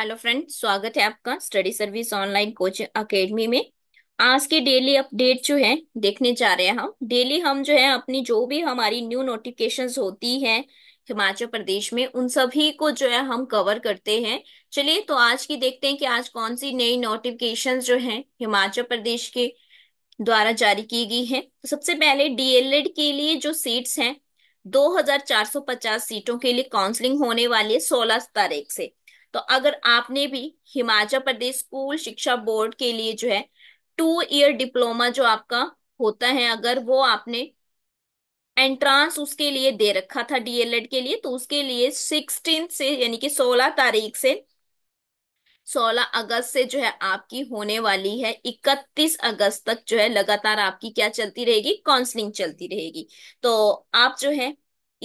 hello friend स्वागत है आपका study service online coaching academy में आज की डेली अपडेट जो है देखने जा रहे हैं हम डेली हम जो है अपनी जो भी हमारी न्यू नोटिफिकेशंस होती है हिमाचल प्रदेश में उन सभी को जो है हम कवर करते हैं चलिए तो आज की देखते हैं कि आज कौन सी नई नोटिफिकेशन जो है हिमाचल प्रदेश के द्वारा जारी की गई है तो सबसे पहले डीएलएड के लिए जो सीट्स हैं 2450 सीटों के लिए काउंसलिंग होने वाली है सोलह तारीख से तो अगर आपने भी हिमाचल प्रदेश स्कूल शिक्षा बोर्ड के लिए जो है टू ईयर डिप्लोमा जो आपका होता है अगर वो आपने एंट्रांस उसके लिए दे रखा था डीएलएड के लिए तो उसके लिए सिक्सटीन से यानी कि सोलह तारीख से सोलह अगस्त से जो है आपकी होने वाली है इकतीस अगस्त तक जो है लगातार आपकी क्या चलती रहेगी काउंसलिंग चलती रहेगी तो आप जो है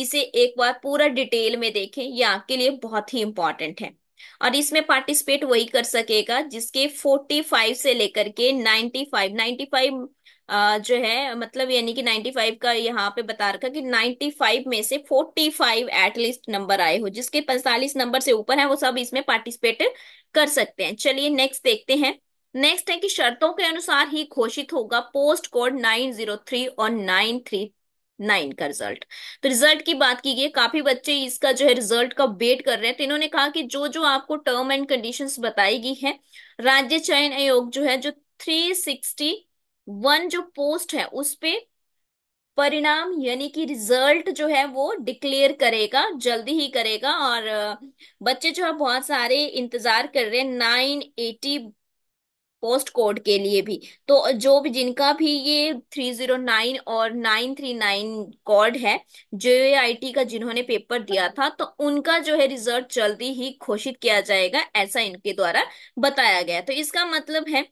इसे एक बार पूरा डिटेल में देखें यह आपके लिए बहुत ही इंपॉर्टेंट है और इसमें पार्टिसिपेट वही कर सकेगा जिसके 45 से लेकर के 95 95 आ, जो है मतलब यानी कि 95 का यहाँ पे बता रखा कि 95 में से 45 एटलीस्ट नंबर आए हो जिसके 45 नंबर से ऊपर है वो सब इसमें पार्टिसिपेट कर सकते हैं चलिए नेक्स्ट देखते हैं नेक्स्ट है कि शर्तों के अनुसार ही घोषित होगा पोस्ट कोड 903 और थ्री नाइन का रिजल्ट तो रिजल्ट की बात की गई काफी बच्चे इसका जो है रिजल्ट का वेट कर रहे हैं तो इन्होंने कहा कि जो जो आपको टर्म एंड कंडीशन बताई गई है राज्य चयन आयोग जो है जो थ्री सिक्सटी वन जो पोस्ट है उस परिणाम यानी कि रिजल्ट जो है वो डिक्लेयर करेगा जल्दी ही करेगा और बच्चे जो है बहुत सारे इंतजार कर रहे हैं नाइन एटी पोस्ट कोड के लिए भी तो जो भी जिनका भी ये थ्री जीरो नाइन और नाइन थ्री नाइन कोड है जेआईटी का जिन्होंने पेपर दिया था तो उनका जो है रिजल्ट जल्दी ही घोषित किया जाएगा ऐसा इनके द्वारा बताया गया तो इसका मतलब है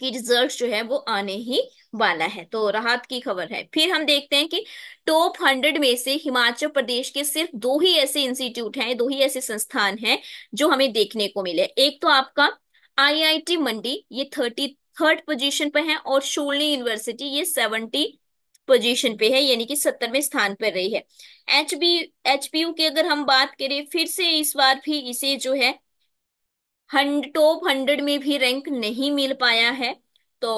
कि रिजल्ट जो है वो आने ही वाला है तो राहत की खबर है फिर हम देखते हैं कि टॉप हंड्रेड में से हिमाचल प्रदेश के सिर्फ दो ही ऐसे इंस्टीट्यूट हैं दो ही ऐसे संस्थान हैं जो हमें देखने को मिले एक तो आपका आईआईटी मंडी ये थर्टी थर्ड पोजिशन पे है और शोलनी यूनिवर्सिटी ये सेवेंटी पोजीशन पे है यानी कि सत्तरवें स्थान पर रही है H B H P U की अगर हम बात करें फिर से इस बार भी इसे जो है हंड टॉप हंड्रेड में भी रैंक नहीं मिल पाया है तो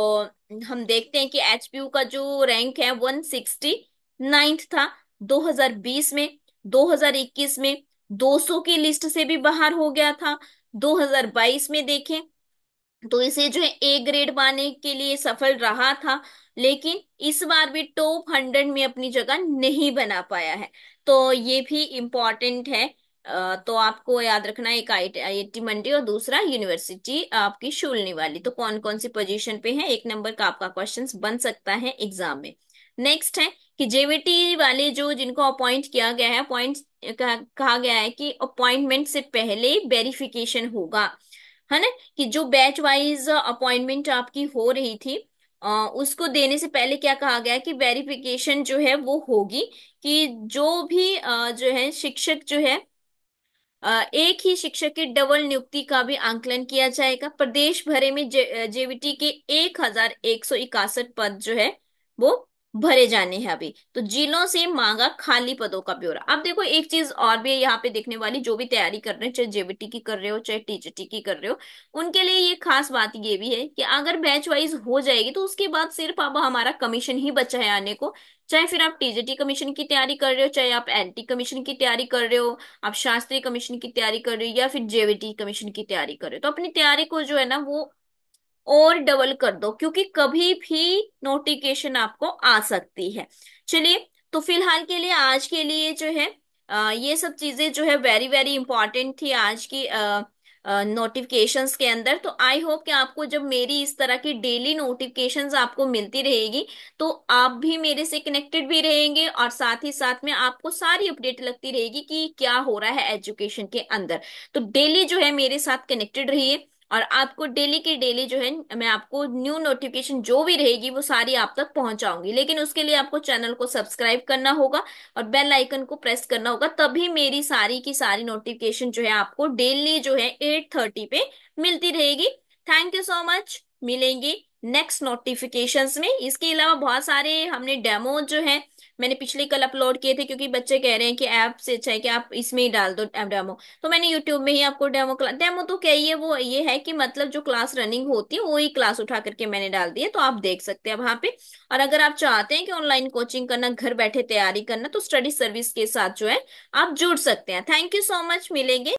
हम देखते हैं कि एच पी यू का जो रैंक है वन सिक्सटी नाइन्थ था 2020 में 2021 में 200 की लिस्ट से भी बाहर हो गया था 2022 में देखें तो इसे जो है ए ग्रेड पाने के लिए सफल रहा था लेकिन इस बार भी टॉप हंड्रेड में अपनी जगह नहीं बना पाया है तो ये भी इम्पोर्टेंट है तो आपको याद रखना एक आई आई मंडी और दूसरा यूनिवर्सिटी आपकी शूलने वाली तो कौन कौन सी पोजीशन पे है एक नंबर का आपका क्वेश्चंस बन सकता है एग्जाम में नेक्स्ट है कि जेवीटी वाले जो जिनको अपॉइंट किया गया है अपॉइंट कहा गया है कि अपॉइंटमेंट से पहले वेरिफिकेशन होगा है ना कि जो बैच वाइज अपॉइंटमेंट आपकी हो रही थी आ, उसको देने से पहले क्या कहा गया कि वेरिफिकेशन जो है वो होगी कि जो भी आ, जो है शिक्षक जो है आ, एक ही शिक्षक की डबल नियुक्ति का भी आंकलन किया जाएगा प्रदेश भरे में जे, जेवीटी के एक हजार एक सौ पद जो है वो भरे जाने हैं अभी तो जिलों से मांगा खाली पदों का ब्यौरा अब देखो एक चीज और भी है यहाँ पे देखने वाली जो भी तैयारी कर रहे हो चाहे जेबीटी की कर रहे हो चाहे टीजीटी की कर रहे हो उनके लिए ये खास बात ये भी है कि अगर बैच वाइज हो जाएगी तो उसके बाद सिर्फ अब हमारा कमीशन ही बचा है आने को चाहे फिर आप टीजीटी कमीशन की तैयारी कर रहे हो चाहे आप एनटी कमीशन की तैयारी कर रहे हो आप शास्त्रीय कमीशन की तैयारी कर रहे हो या फिर जेवीटी कमीशन की तैयारी कर रहे हो तो अपनी तैयारी को जो है ना वो और डबल कर दो क्योंकि कभी भी नोटिफिकेशन आपको आ सकती है चलिए तो फिलहाल के लिए आज के लिए जो है आ, ये सब चीजें जो है वेरी वेरी इंपॉर्टेंट थी आज की आ, नोटिफिकेशंस के अंदर तो आई होप कि आपको जब मेरी इस तरह की डेली नोटिफिकेशंस आपको मिलती रहेगी तो आप भी मेरे से कनेक्टेड भी रहेंगे और साथ ही साथ में आपको सारी अपडेट लगती रहेगी कि क्या हो रहा है एजुकेशन के अंदर तो डेली जो है मेरे साथ कनेक्टेड रहिए और आपको डेली की डेली जो है मैं आपको न्यू नोटिफिकेशन जो भी रहेगी वो सारी आप तक पहुंचाऊंगी लेकिन उसके लिए आपको चैनल को सब्सक्राइब करना होगा और बेल आइकन को प्रेस करना होगा तभी मेरी सारी की सारी नोटिफिकेशन जो है आपको डेली जो है एट थर्टी पे मिलती रहेगी थैंक यू सो मच मिलेंगे नेक्स्ट नोटिफिकेशन में इसके अलावा बहुत सारे हमने डेमो जो है मैंने पिछले कल अपलोड किए थे क्योंकि बच्चे कह रहे हैं कि ऐप से अच्छा है कि आप इसमें ही डाल दो ऐप डेमो तो मैंने यूट्यूब में ही आपको डेमो डेमो तो क्या है वो ये है कि मतलब जो क्लास रनिंग होती है वही क्लास उठा करके मैंने डाल दी है तो आप देख सकते हैं वहां पे और अगर आप चाहते हैं कि ऑनलाइन कोचिंग करना घर बैठे तैयारी करना तो स्टडी सर्विस के साथ जो है आप जुड़ सकते हैं थैंक यू सो मच मिलेंगे